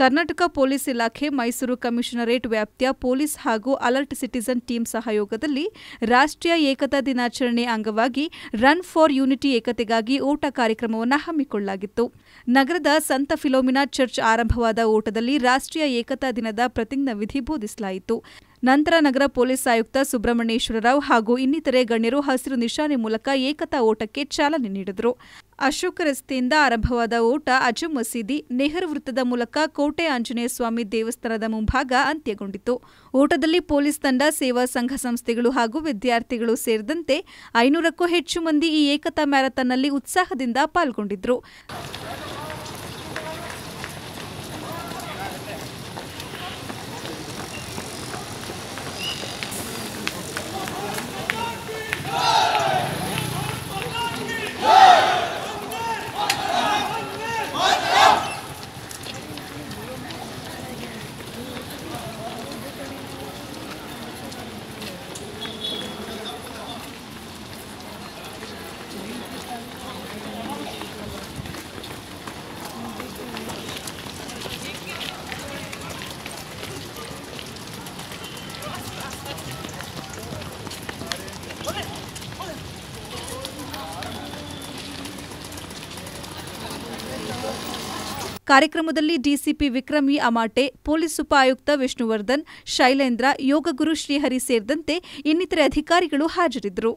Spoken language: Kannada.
ಕರ್ನಾಟಕ ಪೊಲೀಸ್ ಇಲಾಖೆ ಮೈಸೂರು ಕಮಿಷನರೇಟ್ ವ್ಯಾಪ್ತಿಯ ಪೊಲೀಸ್ ಹಾಗೂ ಅಲರ್ಟ್ ಸಿಟಿಜನ್ ಟೀಮ್ ಸಹಯೋಗದಲ್ಲಿ ರಾಷ್ಟ್ರೀಯ ಏಕತಾ ದಿನಾಚರಣೆ ಅಂಗವಾಗಿ ರನ್ ಫಾರ್ ಯೂನಿಟಿ ಏಕತೆಗಾಗಿ ಓಟ ಕಾರ್ಯಕ್ರಮವನ್ನು ಹಮ್ಮಿಕೊಳ್ಳಲಾಗಿತ್ತು ನಗರದ ಸಂತ ಫಿಲೋಮಿನಾ ಚರ್ಚ್ ಆರಂಭವಾದ ಓಟದಲ್ಲಿ ರಾಷ್ಟ್ರೀಯ ಏಕತಾ ದಿನದ ಪ್ರತಿಜ್ಞಾ ವಿಧಿ ಬೋಧಿಸಲಾಯಿತು ನಂತರ ನಗರ ಪೊಲೀಸ್ ಆಯುಕ್ತ ಸುಬ್ರಹ್ಮಣ್ಯೇಶ್ವರ ರಾವ್ ಹಾಗೂ ಇನ್ನಿತರೆ ಗಣ್ಯರು ಹಸಿರು ನಿಶಾನೆ ಮೂಲಕ ಏಕತಾ ಓಟಕ್ಕೆ ಚಾಲನೆ ನೀಡಿದರು ಅಶೋಕ ರಸ್ತೆಯಿಂದ ಆರಂಭವಾದ ಓಟ ಅಜು ಮಸೀದಿ ನೆಹರು ವೃತ್ತದ ಮೂಲಕ ಕೋಟೆ ಆಂಜನೇಯ ಸ್ವಾಮಿ ದೇವಸ್ಥಾನದ ಮುಂಭಾಗ ಅಂತ್ಯಗೊಂಡಿತು ಓಟದಲ್ಲಿ ಪೊಲೀಸ್ ತಂಡ ಸೇವಾ ಸಂಘ ಸಂಸ್ಥೆಗಳು ಹಾಗೂ ವಿದ್ಯಾರ್ಥಿಗಳು ಸೇರಿದಂತೆ ಐನೂರಕ್ಕೂ ಹೆಚ್ಚು ಮಂದಿ ಈ ಏಕತಾ ಮ್ಯಾರಥಾನ್ನಲ್ಲಿ ಉತ್ಸಾಹದಿಂದ ಪಾಲ್ಗೊಂಡಿದ್ರು ಕಾರ್ಯಕ್ರಮದಲ್ಲಿ ಡಿಸಿಪಿ ವಿಕ್ರಮಿ ಅಮಾಟೆ ಪೊಲೀಸ್ ಉಪಾಯುಕ್ತ ವಿಷ್ಣುವರ್ಧನ್ ಶೈಲೇಂದ್ರ ಯೋಗಗುರು ಶ್ರೀಹರಿ ಸೇರಿದಂತೆ ಇನ್ನಿತರೆ ಅಧಿಕಾರಿಗಳು ಹಾಜರಿದ್ದರು